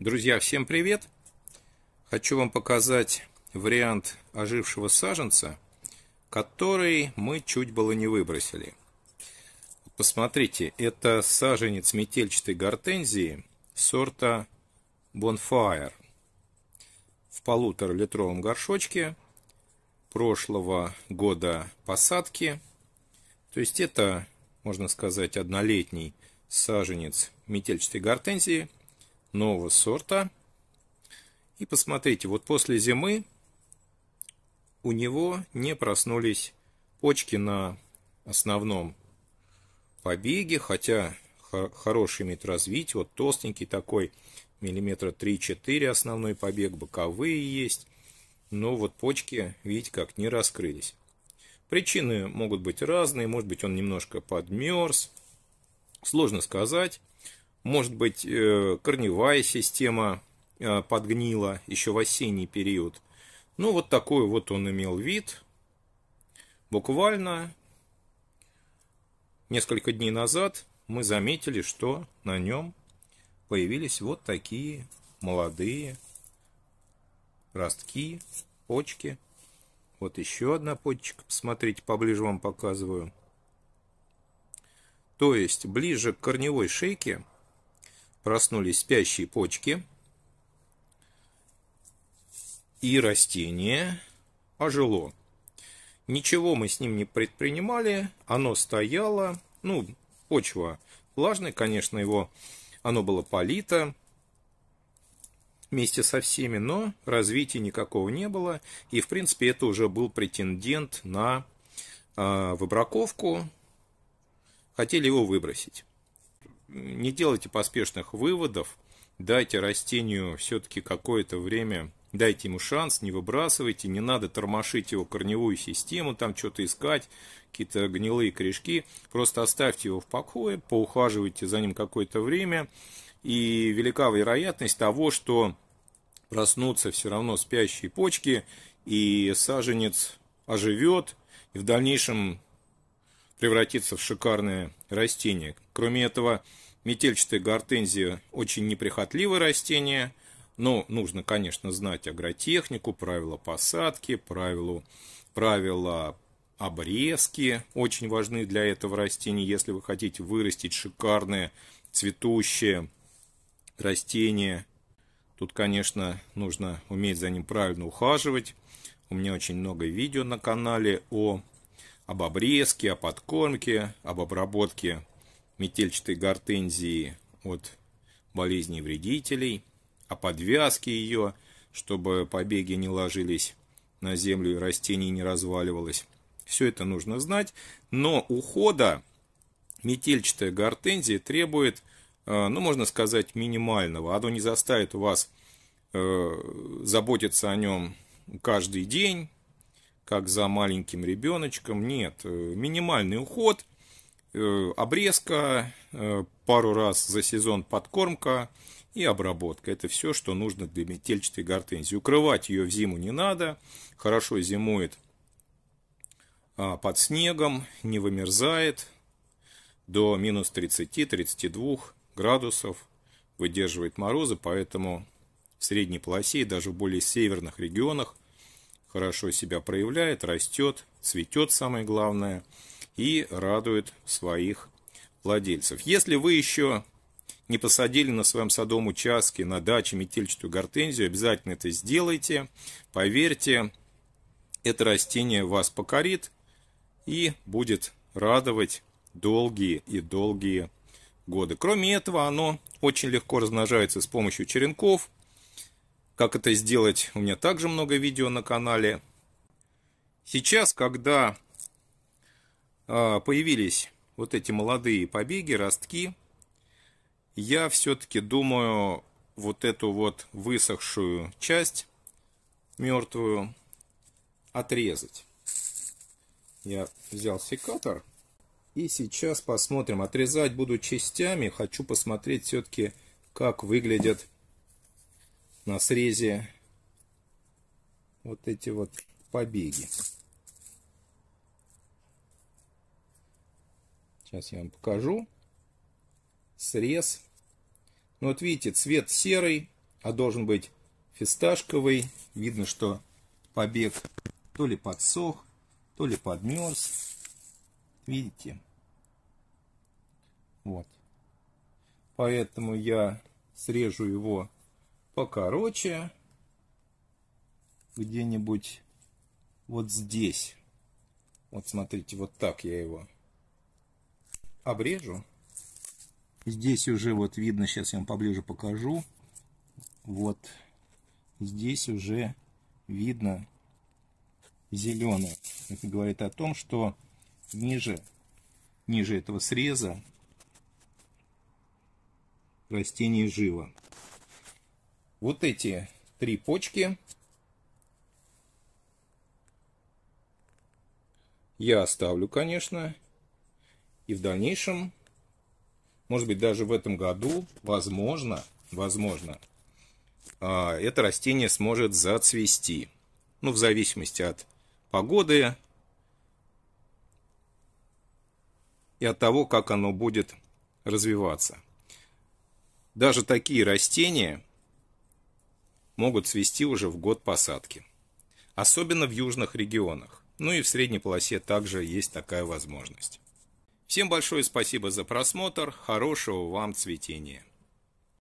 Друзья, всем привет! Хочу вам показать вариант ожившего саженца, который мы чуть было не выбросили. Посмотрите, это саженец метельчатой гортензии сорта Bonfire в полуторалитровом горшочке прошлого года посадки. То есть это, можно сказать, однолетний саженец метельчатой гортензии – нового сорта. И посмотрите, вот после зимы у него не проснулись почки на основном побеге, хотя хороший имеет развить Вот толстенький такой, миллиметра 3-4 основной побег, боковые есть. Но вот почки, видите, как не раскрылись. Причины могут быть разные, может быть он немножко подмерз. Сложно сказать. Может быть, э, корневая система э, подгнила еще в осенний период. Ну, вот такой вот он имел вид. Буквально несколько дней назад мы заметили, что на нем появились вот такие молодые ростки, почки. Вот еще одна почка. посмотрите, поближе вам показываю. То есть, ближе к корневой шейке проснулись спящие почки и растение ожило. Ничего мы с ним не предпринимали, оно стояло, ну, почва влажная, конечно, его, оно было полито вместе со всеми, но развития никакого не было, и, в принципе, это уже был претендент на э, выбраковку, хотели его выбросить не делайте поспешных выводов, дайте растению все-таки какое-то время, дайте ему шанс, не выбрасывайте, не надо тормошить его корневую систему, там что-то искать, какие-то гнилые корешки, просто оставьте его в покое, поухаживайте за ним какое-то время, и велика вероятность того, что проснутся все равно спящие почки, и саженец оживет, и в дальнейшем превратится в шикарное растение, Кроме этого, метельчатая гортензия очень неприхотливое растение, но нужно, конечно, знать агротехнику, правила посадки, правилу, правила обрезки, очень важны для этого растения, если вы хотите вырастить шикарное цветущее растение. Тут, конечно, нужно уметь за ним правильно ухаживать. У меня очень много видео на канале о, об обрезке, о подкормке, об обработке метельчатой гортензии от болезней вредителей, о а подвязке ее, чтобы побеги не ложились на землю и растение не разваливалось. Все это нужно знать, но ухода метельчатая гортензия требует, э, ну, можно сказать, минимального. Оно не заставит вас э, заботиться о нем каждый день, как за маленьким ребеночком. Нет, э, минимальный уход – Э, обрезка, э, пару раз за сезон подкормка и обработка. Это все, что нужно для метельчатой гортензии. Укрывать ее в зиму не надо. Хорошо зимует а, под снегом, не вымерзает до минус 30-32 градусов, выдерживает морозы, поэтому в средней полосе и даже в более северных регионах хорошо себя проявляет, растет, цветет самое главное – и радует своих владельцев. Если вы еще не посадили на своем садовом участке, на даче метельчатую гортензию, обязательно это сделайте. Поверьте, это растение вас покорит и будет радовать долгие и долгие годы. Кроме этого, оно очень легко размножается с помощью черенков. Как это сделать, у меня также много видео на канале. Сейчас, когда а, появились вот эти молодые побеги, ростки, я все-таки думаю вот эту вот высохшую часть мертвую отрезать. Я взял секатор и сейчас посмотрим. Отрезать буду частями. Хочу посмотреть все-таки, как выглядят на срезе вот эти вот побеги. Сейчас я вам покажу. Срез. Ну, вот видите, цвет серый, а должен быть фисташковый. Видно, что побег то ли подсох, то ли подмерз. Видите? Вот. Поэтому я срежу его покороче. Где-нибудь вот здесь. Вот смотрите, вот так я его обрежу. Здесь уже вот видно, сейчас я вам поближе покажу. Вот здесь уже видно зеленое. Это говорит о том, что ниже, ниже этого среза растение живо. Вот эти три почки я оставлю, конечно, и в дальнейшем, может быть, даже в этом году, возможно, возможно, а, это растение сможет зацвести. Ну, в зависимости от погоды и от того, как оно будет развиваться. Даже такие растения могут цвести уже в год посадки. Особенно в южных регионах. Ну и в средней полосе также есть такая возможность. Всем большое спасибо за просмотр, хорошего вам цветения!